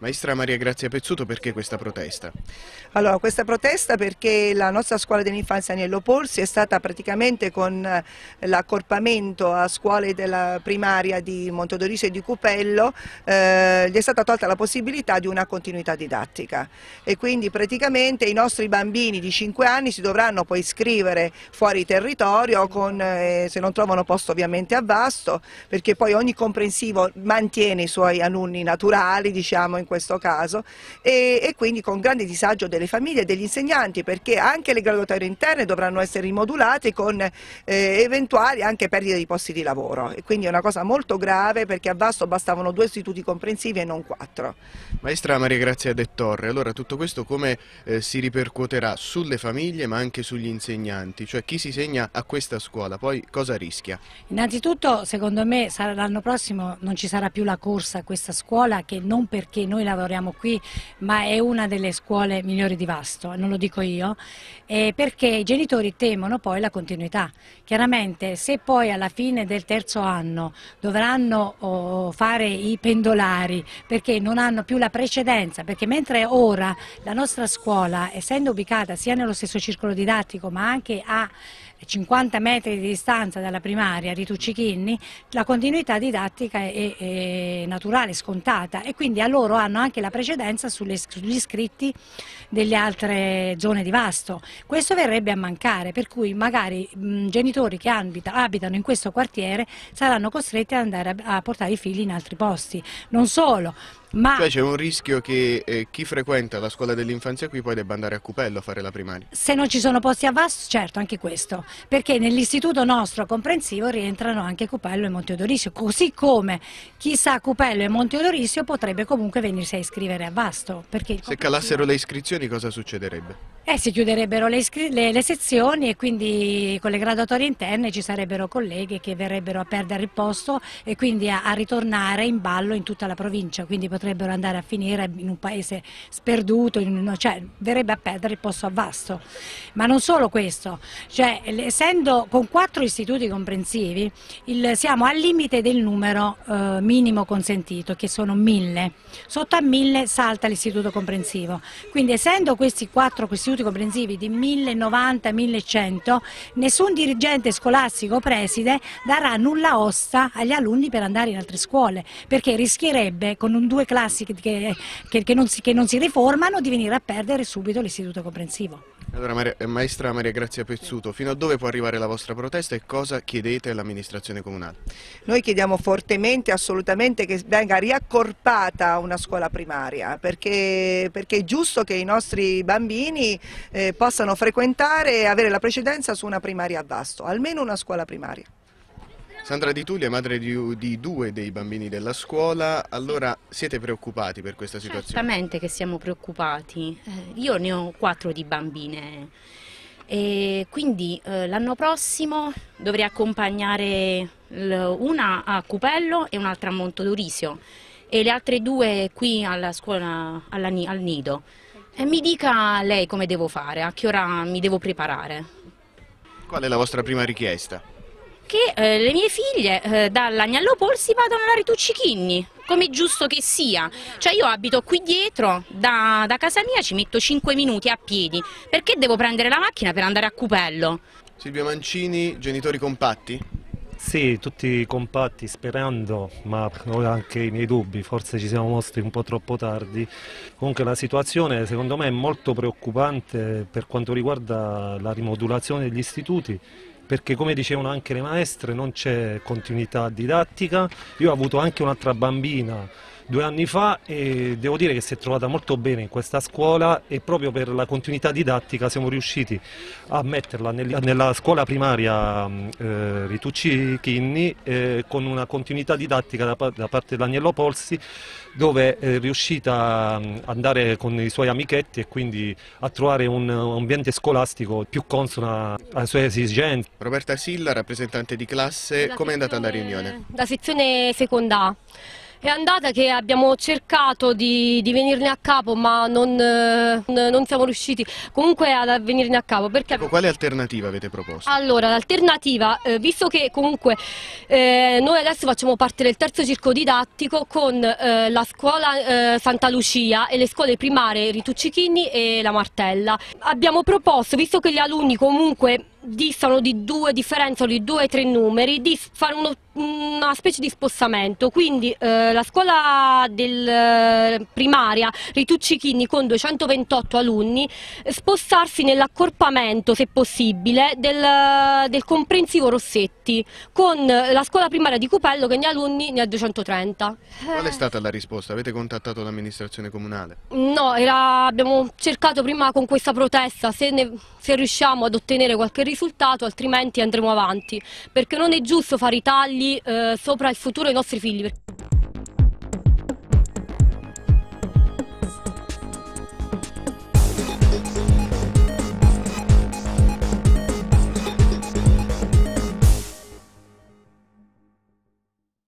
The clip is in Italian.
Maestra Maria Grazia Pezzuto, perché questa protesta? Allora, questa protesta perché la nostra scuola dell'infanzia Agnello Polsi è stata praticamente con eh, l'accorpamento a scuole della primaria di Montodorice e di Cupello, eh, gli è stata tolta la possibilità di una continuità didattica e quindi praticamente i nostri bambini di 5 anni si dovranno poi iscrivere fuori territorio con, eh, se non trovano posto ovviamente a Vasto, perché poi ogni comprensivo mantiene i suoi alunni naturali, diciamo, in questo questo caso e, e quindi con grande disagio delle famiglie e degli insegnanti perché anche le graduatorie interne dovranno essere rimodulate con eh, eventuali anche perdite di posti di lavoro e quindi è una cosa molto grave perché a Vasto bastavano due istituti comprensivi e non quattro. Maestra Maria Grazia De Torre, allora tutto questo come eh, si ripercuoterà sulle famiglie ma anche sugli insegnanti, cioè chi si segna a questa scuola poi cosa rischia? Innanzitutto secondo me l'anno prossimo non ci sarà più la corsa a questa scuola che non perché noi noi lavoriamo qui, ma è una delle scuole migliori di Vasto, non lo dico io, eh, perché i genitori temono poi la continuità. Chiaramente se poi alla fine del terzo anno dovranno oh, fare i pendolari perché non hanno più la precedenza, perché mentre ora la nostra scuola, essendo ubicata sia nello stesso circolo didattico ma anche a 50 metri di distanza dalla primaria di Tuccichini, la continuità didattica è, è naturale, scontata e quindi a loro ha hanno anche la precedenza sugli iscritti delle altre zone di vasto. Questo verrebbe a mancare, per cui magari mh, genitori che abita, abitano in questo quartiere saranno costretti ad andare a, a portare i figli in altri posti. Non solo, ma... Cioè c'è un rischio che eh, chi frequenta la scuola dell'infanzia qui poi debba andare a Cupello a fare la primaria. Se non ci sono posti a VAS, certo, anche questo, perché nell'istituto nostro comprensivo rientrano anche Cupello e Monte Odorizio, così come chi sa Cupello e Monte Odorizio potrebbe comunque venirsi a iscrivere a Vasto. Se calassero le iscrizioni cosa succederebbe? Eh, si chiuderebbero le, le, le, sezioni e quindi con le graduatorie interne ci sarebbero colleghi che verrebbero a perdere il posto e quindi a, a, ritornare in ballo in tutta la provincia, quindi potrebbero andare a finire in un paese sperduto, un, cioè verrebbe a perdere il posto a vasto. Ma non solo questo, cioè, essendo con quattro istituti comprensivi il, siamo al limite del numero eh, minimo consentito che sono mille, sotto a mille salta l'istituto comprensivo, quindi essendo questi quattro istituti istituti comprensivi di 1090-1100, nessun dirigente scolastico preside darà nulla osta agli alunni per andare in altre scuole, perché rischierebbe con due classi che, che, che, non, si, che non si riformano di venire a perdere subito l'istituto comprensivo. Allora, eh, maestra Maria Grazia Pezzuto, fino a dove può arrivare la vostra protesta e cosa chiedete all'amministrazione comunale? Noi chiediamo fortemente, assolutamente, che venga riaccorpata una scuola primaria, perché, perché è giusto che i nostri bambini eh, possano frequentare e avere la precedenza su una primaria a vasto, almeno una scuola primaria. Sandra Di Tullio è madre di, di, due dei bambini della scuola, allora siete preoccupati per questa situazione? Certamente che siamo preoccupati, eh, io ne ho quattro di bambine e quindi eh, l'anno prossimo dovrei accompagnare una a Cupello e un'altra a Montodorisio e le altre due qui alla scuola, alla, al nido. E mi dica lei come devo fare, a che ora mi devo preparare. Qual è la vostra prima richiesta? che eh, le mie figlie eh, dall'Agnello Polsi vadano alla Ritucci Chinni, come giusto che sia. Cioè io abito qui dietro, da, da, casa mia ci metto 5 minuti a piedi, perché devo prendere la macchina per andare a Cupello? Silvia Mancini, genitori compatti? Sì, tutti compatti sperando, ma ho anche i miei dubbi, forse ci siamo mostri un po' troppo tardi. Comunque la situazione secondo me è molto preoccupante per quanto riguarda la rimodulazione degli istituti perché come dicevano anche le maestre non c'è continuità didattica. Io ho avuto anche un'altra bambina due anni fa e devo dire che si è trovata molto bene in questa scuola e proprio per la continuità didattica siamo riusciti a metterla nella scuola primaria eh, Ritucci Chinni eh, con una continuità didattica da, da parte dell'Agnello Polsi dove è riuscita ad andare con i suoi amichetti e quindi a trovare un ambiente scolastico più consono alle sue esigenze. Roberta Silla, rappresentante di classe, come è andata la riunione? Da sezione seconda è andata che abbiamo cercato di, di venirne a capo ma non, eh, non, siamo riusciti comunque ad venirne a capo. Perché... Ecco, quale alternativa avete proposto? Allora, l'alternativa, eh, visto che comunque eh, noi adesso facciamo parte del terzo circo didattico con eh, la scuola eh, Santa Lucia e le scuole primarie Rituccichini e La Martella, abbiamo proposto, visto che gli alunni comunque distano di due, differenziano di due o tre numeri, fanno uno, una specie di spostamento, quindi eh, la scuola del, eh, primaria Ritucci Chini con 228 alunni spostarsi nell'accorpamento, se possibile, del, del, comprensivo Rossetti con la scuola primaria di Cupello che ne ha alunni ne ha 230. Qual è stata la risposta? Avete contattato l'amministrazione comunale? No, era, abbiamo cercato prima con questa protesta se ne se riusciamo ad ottenere qualche risultato altrimenti andremo avanti perché non è giusto fare i tagli eh, sopra il futuro dei nostri figli.